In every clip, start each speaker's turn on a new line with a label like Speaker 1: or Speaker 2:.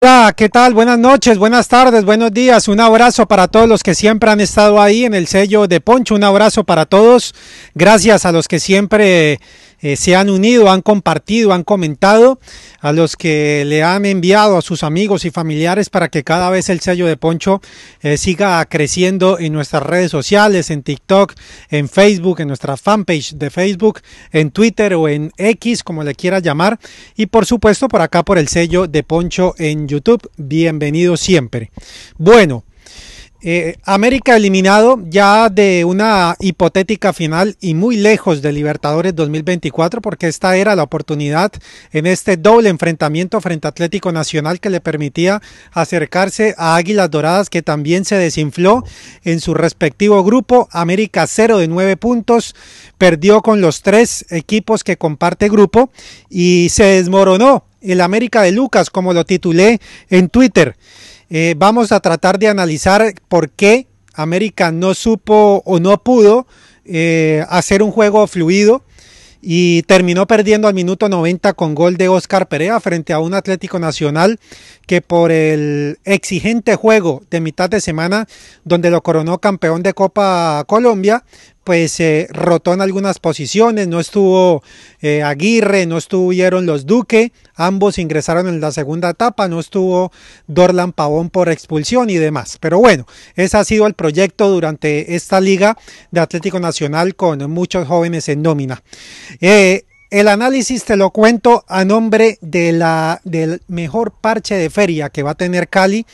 Speaker 1: Hola, ¿qué tal? Buenas noches, buenas tardes, buenos días. Un abrazo para todos los que siempre han estado ahí en el sello de Poncho. Un abrazo para todos. Gracias a los que siempre eh, se han unido, han compartido, han comentado, a los que le han enviado a sus amigos y familiares para que cada vez el sello de Poncho eh, siga creciendo en nuestras redes sociales, en TikTok, en Facebook, en nuestra fanpage de Facebook, en Twitter o en X, como le quiera llamar, y por supuesto por acá por el sello de Poncho en YouTube. Bienvenido siempre. Bueno. Eh, América eliminado ya de una hipotética final y muy lejos de Libertadores 2024 porque esta era la oportunidad en este doble enfrentamiento frente a Atlético Nacional que le permitía acercarse a Águilas Doradas que también se desinfló en su respectivo grupo. América 0 de 9 puntos, perdió con los tres equipos que comparte grupo y se desmoronó el América de Lucas como lo titulé en Twitter. Eh, vamos a tratar de analizar por qué América no supo o no pudo eh, hacer un juego fluido y terminó perdiendo al minuto 90 con gol de Oscar Perea frente a un Atlético Nacional que por el exigente juego de mitad de semana donde lo coronó campeón de Copa Colombia pues se rotó en algunas posiciones, no estuvo eh, Aguirre, no estuvieron los Duque, ambos ingresaron en la segunda etapa, no estuvo Dorlan Pavón por expulsión y demás. Pero bueno, ese ha sido el proyecto durante esta liga de Atlético Nacional con muchos jóvenes en nómina. Eh, el análisis te lo cuento a nombre de la, del mejor parche de feria que va a tener Cali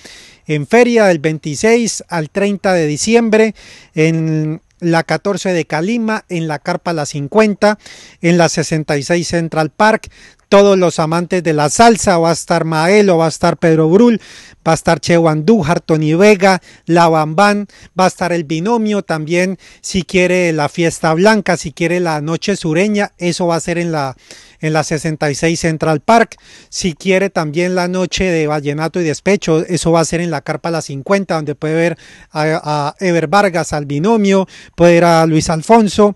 Speaker 1: en feria del 26 al 30 de diciembre en la 14 de Calima, en la Carpa la 50, en la 66 Central Park, todos los amantes de la salsa, va a estar Maelo, va a estar Pedro Brul, va a estar Che Andújar, Tony Vega, La Bambán, va a estar El Binomio también, si quiere la Fiesta Blanca, si quiere la Noche Sureña, eso va a ser en la, en la 66 Central Park, si quiere también la Noche de Vallenato y Despecho, eso va a ser en la Carpa La 50, donde puede ver a, Eber Ever Vargas, al Binomio, puede ir a Luis Alfonso,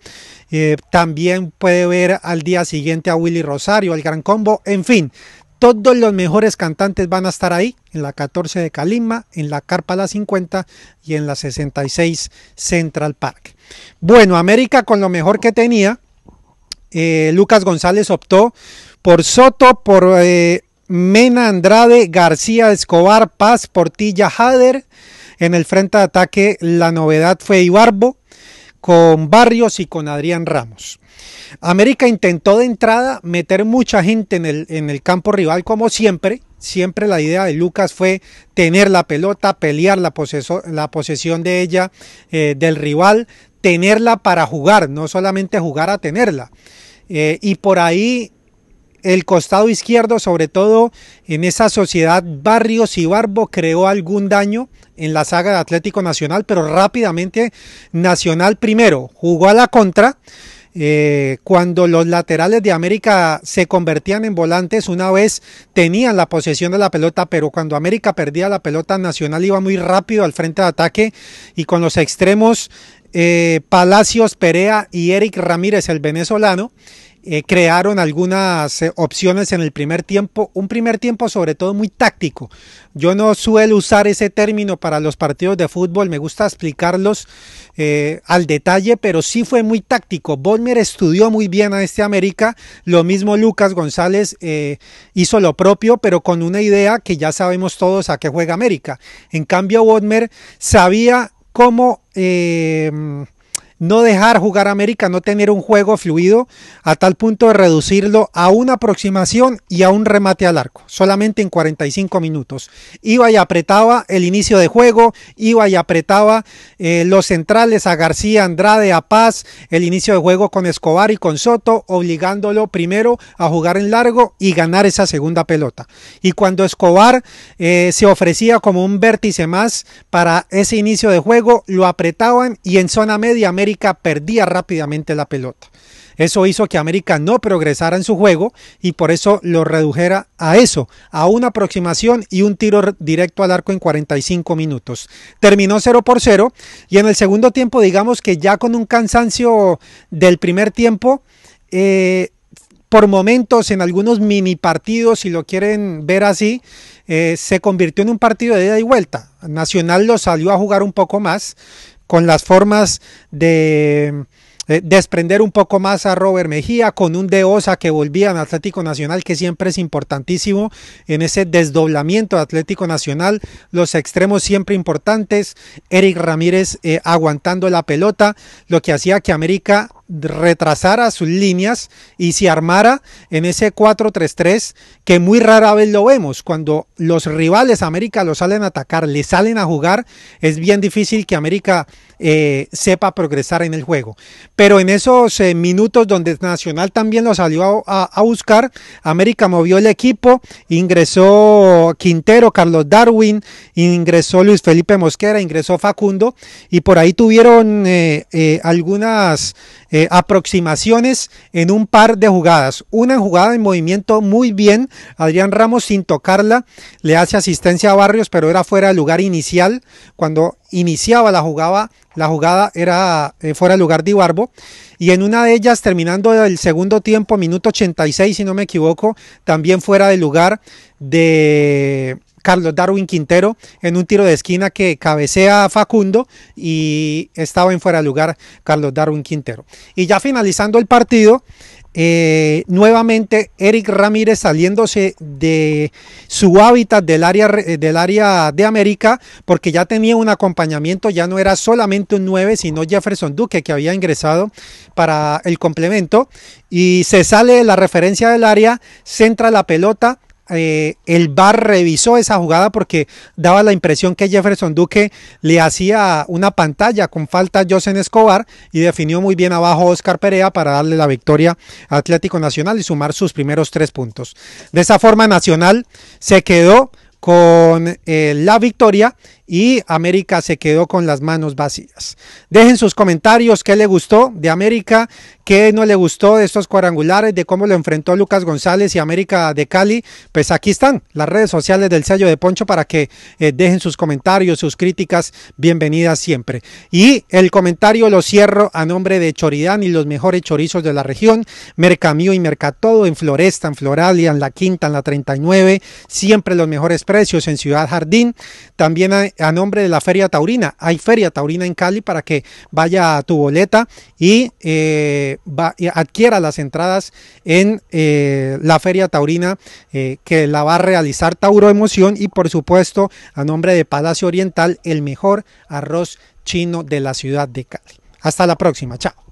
Speaker 1: eh, también puede ver al día siguiente a Willy Rosario, al Gran Combo, en fin. Todos los mejores cantantes van a estar ahí, en la 14 de Calima, en la Carpa La 50 y en la 66 Central Park. Bueno, América con lo mejor que tenía, eh, Lucas González optó por Soto, por eh, Mena Andrade, García Escobar, Paz, Portilla, Hader. En el frente de ataque la novedad fue Ibarbo, con Barrios y con Adrián Ramos. América intentó de entrada meter mucha gente en el, en el campo rival como siempre. Siempre la idea de Lucas fue tener la pelota, pelear la, la posesión de ella, eh, del rival, tenerla para jugar, no solamente jugar a tenerla. Eh, y por ahí el costado izquierdo, sobre todo en esa sociedad Barrios y Barbo, creó algún daño en la saga de Atlético Nacional, pero rápidamente Nacional primero jugó a la contra. Eh, cuando los laterales de América se convertían en volantes, una vez tenían la posesión de la pelota, pero cuando América perdía la pelota, Nacional iba muy rápido al frente de ataque y con los extremos eh, Palacios Perea y Eric Ramírez, el venezolano, eh, crearon algunas eh, opciones en el primer tiempo, un primer tiempo sobre todo muy táctico. Yo no suelo usar ese término para los partidos de fútbol, me gusta explicarlos eh, al detalle, pero sí fue muy táctico. Bodmer estudió muy bien a este América, lo mismo Lucas González hizo lo propio, pero con una idea que ya sabemos todos a qué juega América. En cambio, Bodmer sabía cómo no dejar jugar América, no tener un juego fluido a tal punto de reducirlo a una aproximación y a un remate al arco, solamente en 45 minutos. Iba y apretaba el inicio de juego, iba y apretaba eh, los centrales a García, Andrade, a Paz, el inicio de juego con Escobar y con Soto, obligándolo primero a jugar en largo y ganar esa segunda pelota. Y cuando Escobar eh, se ofrecía como un vértice más para ese inicio de juego, lo apretaban y en zona media América perdía rápidamente la pelota. Eso hizo que América no progresara en su juego y por eso lo redujera a eso, a una aproximación y un tiro directo al arco en 45 minutos. Terminó 0 por 0 y en el segundo tiempo, digamos que ya con un cansancio del primer tiempo, eh, por momentos en algunos mini partidos, si lo quieren ver así, eh, se convirtió en un partido de ida y vuelta. Nacional lo salió a jugar un poco más, con las formas de desprender un poco más a Robert Mejía con un de Osa que volvía en Atlético Nacional, que siempre es importantísimo en ese desdoblamiento de Atlético Nacional, los extremos siempre importantes, Eric Ramírez eh, aguantando la pelota, lo que hacía que América retrasara sus líneas y se armara en ese 4-3-3 que muy rara vez lo vemos. Cuando los rivales América lo salen a atacar, le salen a jugar, es bien difícil que América eh, sepa progresar en el juego. Pero en esos eh, minutos donde Nacional también lo salió a, buscar, América movió el equipo, ingresó Quintero, Carlos Darwin, ingresó Luis Felipe Mosquera, ingresó Facundo y por ahí tuvieron eh, algunas eh, aproximaciones en un par de jugadas. Una jugada en movimiento muy bien. Adrián Ramos sin tocarla le hace asistencia a Barrios, pero era fuera del lugar inicial. Cuando iniciaba la jugada, la jugada era eh, fuera del lugar de Ibarbo. Y en una de ellas, terminando el segundo tiempo, minuto 86, si no me equivoco, también fuera de lugar de Carlos Darwin Quintero en un tiro de esquina que cabecea a Facundo y estaba en fuera de lugar Carlos Darwin Quintero. Y ya finalizando el partido, eh, nuevamente Eric Ramírez saliéndose de su hábitat del área, eh, del área de América porque ya tenía un acompañamiento, ya no era solamente un 9 sino Jefferson Duque que había ingresado para el complemento y se sale la referencia del área, centra la pelota eh, el VAR revisó esa jugada porque daba la impresión que Jefferson Duque le hacía una pantalla con falta a Josen Escobar y definió muy bien abajo Oscar Perea para darle la victoria a Atlético Nacional y sumar sus primeros tres puntos. De esa forma Nacional se quedó con eh, la victoria y América se quedó con las manos vacías. Dejen sus comentarios, qué le gustó de América, qué no le gustó de estos cuadrangulares, de cómo lo enfrentó Lucas González y América de Cali. Pues aquí están las redes sociales del sello de Poncho para que eh, dejen sus comentarios, sus críticas, bienvenidas siempre. Y el comentario lo cierro a nombre de Choridán y los mejores chorizos de la región, Mercamío y Mercatodo en Floresta, en Floralia, en La Quinta, en La 39, siempre los mejores precios en Ciudad Jardín. También eh, a nombre de la Feria Taurina. Hay Feria Taurina en Cali para que vaya a tu boleta y, eh, adquiera las entradas en eh, la Feria Taurina eh, que la va a realizar Tauro Emoción y por supuesto a nombre de Palacio Oriental el mejor arroz chino de la ciudad de Cali. Hasta la próxima, chao.